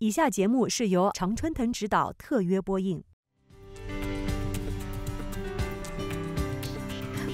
以下节目是由常春藤指导特约播映。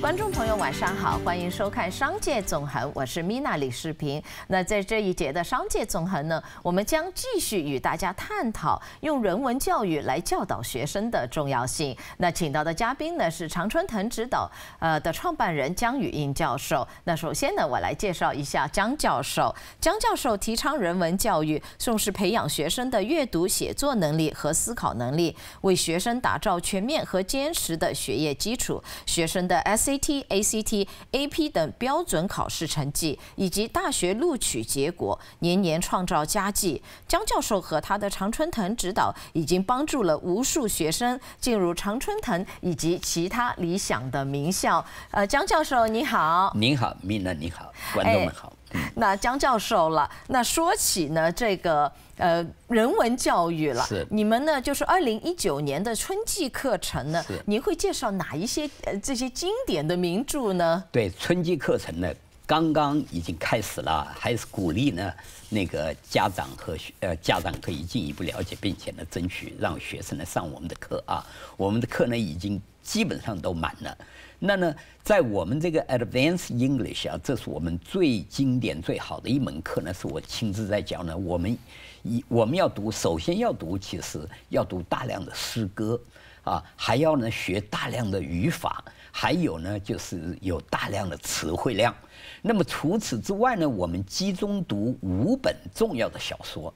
观众朋友，晚上好，欢迎收看《商界纵横》，我是米娜李世平。那在这一节的《商界纵横》呢，我们将继续与大家探讨用人文教育来教导学生的重要性。那请到的嘉宾呢是常春藤指导呃的创办人江语英教授。那首先呢，我来介绍一下江教授。江教授提倡人文教育，重视培养学生的阅读写作能力和思考能力，为学生打造全面和坚实的学业基础。学生的 S。ACT、AP 等标准考试成绩以及大学录取结果，年年创造佳绩。江教授和他的常春藤指导已经帮助了无数学生进入常春藤以及其他理想的名校。呃，江教授你好，您好，米娜你好，观众们好。那江教授了，那说起呢这个呃人文教育了，是你们呢就是二零一九年的春季课程呢，您会介绍哪一些呃这些经典的名著呢？对春季课程呢刚刚已经开始了，还是鼓励呢那个家长和学呃家长可以进一步了解，并且呢争取让学生来上我们的课啊，我们的课呢已经。基本上都满了。那呢，在我们这个 Advanced English 啊，这是我们最经典、最好的一门课呢，是我亲自在讲呢。我们一我们要读，首先要读，其实要读大量的诗歌啊，还要呢学大量的语法，还有呢就是有大量的词汇量。那么除此之外呢，我们集中读五本重要的小说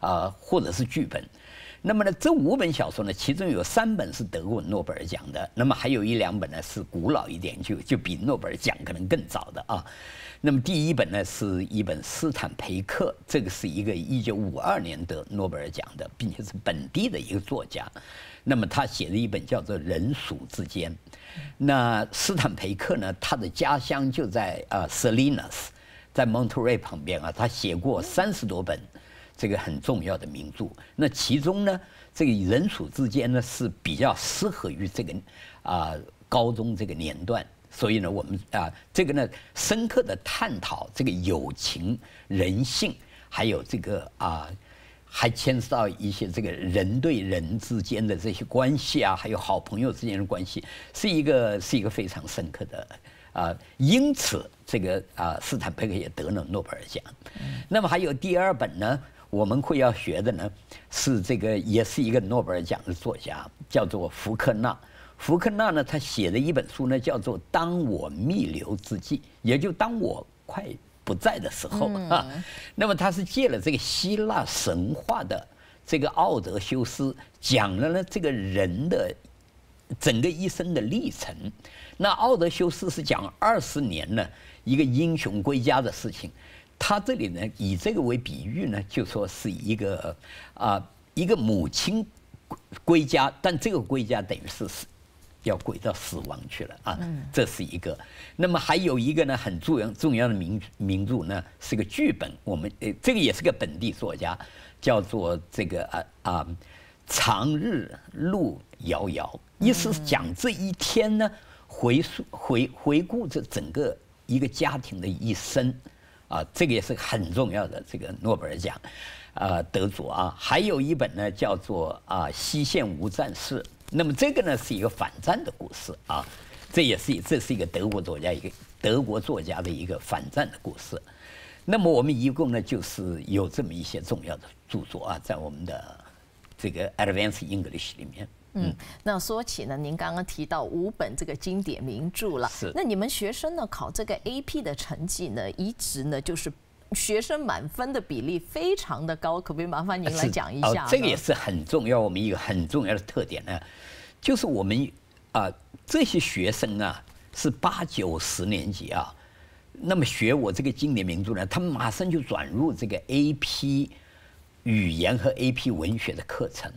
啊，或者是剧本。那么呢，这五本小说呢，其中有三本是得过诺贝尔奖的，那么还有一两本呢是古老一点，就就比诺贝尔奖可能更早的啊。那么第一本呢是一本斯坦培克，这个是一个一九五二年得诺贝尔奖的，并且是本地的一个作家。那么他写了一本叫做《人鼠之间》。那斯坦培克呢，他的家乡就在呃 Selinas，在蒙特瑞旁边啊。他写过三十多本。这个很重要的名著，那其中呢，这个人属之间呢是比较适合于这个啊高中这个年段，所以呢，我们啊这个呢深刻的探讨这个友情、人性，还有这个啊还牵涉到一些这个人对人之间的这些关系啊，还有好朋友之间的关系，是一个是一个非常深刻的啊，因此这个啊，斯坦佩克也得了诺贝尔奖。那么还有第二本呢？我们会要学的呢，是这个也是一个诺贝尔奖的作家，叫做福克纳。福克纳呢，他写的一本书呢，叫做《当我弥留之际》，也就当我快不在的时候啊。那么他是借了这个希腊神话的这个奥德修斯，讲了呢这个人的整个一生的历程。那奥德修斯是讲二十年呢一个英雄归家的事情。他这里呢，以这个为比喻呢，就说是一个啊，一个母亲归家，但这个归家等于是要归到死亡去了啊。这是一个。那么还有一个呢，很重要重要的名名著呢，是个剧本。我们呃，这个也是个本地作家，叫做这个啊啊，《长日路遥遥》，意思是讲这一天呢，回溯回回顾这整个一个家庭的一生。啊，这个也是很重要的，这个诺贝尔奖，啊，得主啊，还有一本呢，叫做《啊西线无战事》，那么这个呢是一个反战的故事啊，这也是这是一个德国作家一个德国作家的一个反战的故事，那么我们一共呢就是有这么一些重要的著作啊，在我们的这个 Advanced English 里面。嗯，那说起呢，您刚刚提到五本这个经典名著了，是那你们学生呢考这个 AP 的成绩呢，一直呢就是学生满分的比例非常的高，可不可以麻烦您来讲一下？哦，这个也是很重要，我们一个很重要的特点呢，就是我们啊这些学生啊是八九十年级啊，那么学我这个经典名著呢，他们马上就转入这个 AP 语言和 AP 文学的课程。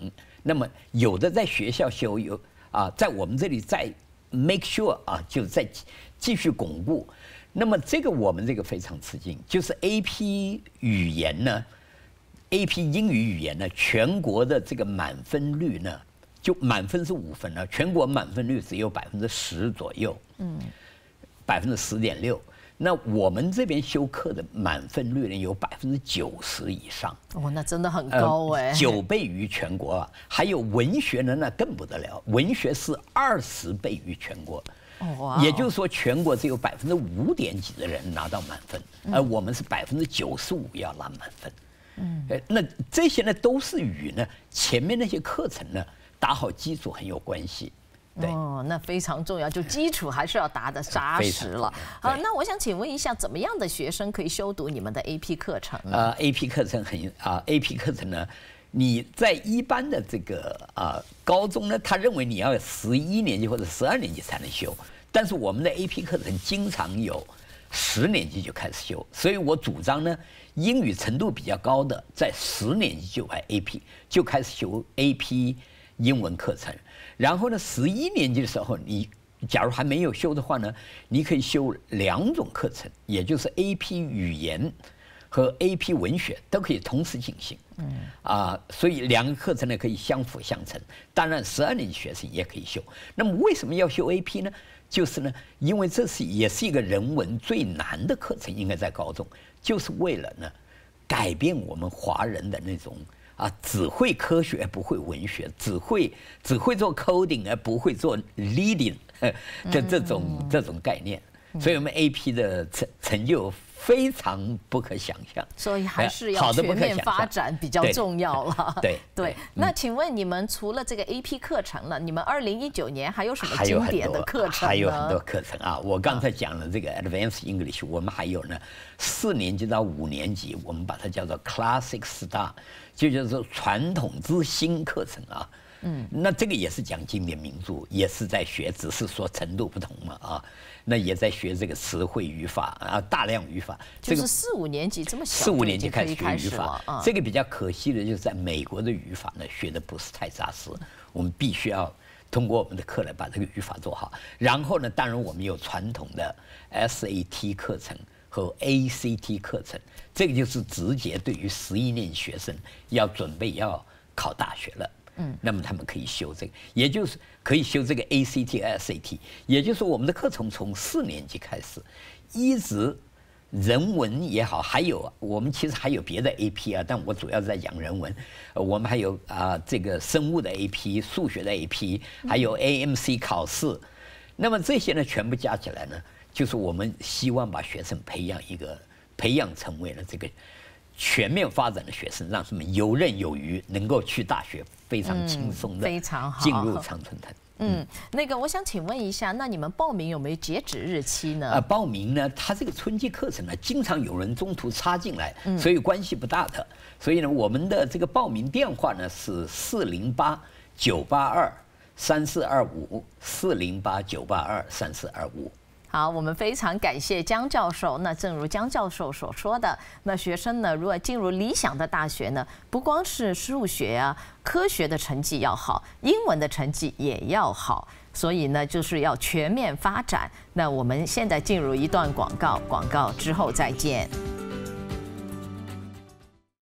那么有的在学校修有啊，在我们这里再 make sure 啊，就在继续巩固。那么这个我们这个非常吃惊，就是 AP 语言呢，AP 英语语言呢，全国的这个满分率呢，就满分是五分呢，全国满分率只有百分之十左右，嗯，百分之十点六。那我们这边修课的满分率呢，有百分之九十以上。哦，那真的很高哎！九倍于全国，啊！还有文学呢，那更不得了，文学是二十倍于全国。哦、也就是说，全国只有百分之五点几的人拿到满分，而我们是百分之九十五要拿满分。嗯，那这些呢，都是与呢前面那些课程呢打好基础很有关系。哦，那非常重要，就基础还是要打的扎实了。好，那我想请问一下，怎么样的学生可以修读你们的 AP 课程？呃，AP 课程很啊，AP 课程呢，你在一般的这个啊高中呢，他认为你要十一年级或者十二年级才能修，但是我们的 AP 课程经常有十年级就开始修，所以我主张呢，英语程度比较高的，在十年级就开 AP 就开始修 AP。英文课程，然后呢，十一年级的时候，你假如还没有修的话呢，你可以修两种课程，也就是 AP 语言和 AP 文学都可以同时进行。嗯，啊，所以两个课程呢可以相辅相成。当然，十二年级学生也可以修。那么为什么要修 AP 呢？就是呢，因为这是也是一个人文最难的课程，应该在高中，就是为了呢改变我们华人的那种。啊，只会科学不会文学，只会只会做 coding 而不会做 leading 的 这种这种概念。所以，我们 A P 的成成就非常不可想象。所以，还是要全面发展比较重要了。对 对，那请问你们除了这个 A P 课程了，你们二零一九年还有什么经典的课程还有很多课程啊！我刚才讲了这个 Advanced English，我们还有呢，四年级到五年级，我们把它叫做 Classic Star，就叫做传统之星课程啊。嗯，那这个也是讲经典名著，也是在学，只是说程度不同嘛啊。那也在学这个词汇语法，然后大量语法。就是四五年级这么小，四五年级开始学语法，这个比较可惜的，就是在美国的语法呢学的不是太扎实。我们必须要通过我们的课来把这个语法做好。然后呢，当然我们有传统的 SAT 课程和 ACT 课程，这个就是直接对于十一年级学生要准备要考大学了。嗯，那么他们可以修这个，也就是可以修这个 A C T、I C T，也就是我们的课程从四年级开始，一直人文也好，还有我们其实还有别的 A P 啊，但我主要是在讲人文，我们还有啊这个生物的 A P、数学的 A P，还有 A M C 考试，那么这些呢全部加起来呢，就是我们希望把学生培养一个，培养成为了这个。全面发展的学生，让他们游刃有余，能够去大学非常轻松的进入长春藤。嗯，那个我想请问一下，那你们报名有没有截止日期呢？呃，报名呢，他这个春季课程呢，经常有人中途插进来，所以关系不大的。所以呢，我们的这个报名电话呢是四零八九八二三四二五，四零八九八二三四二五。好，我们非常感谢江教授。那正如江教授所说的，那学生呢，如果进入理想的大学呢，不光是数学啊、科学的成绩要好，英文的成绩也要好。所以呢，就是要全面发展。那我们现在进入一段广告，广告之后再见。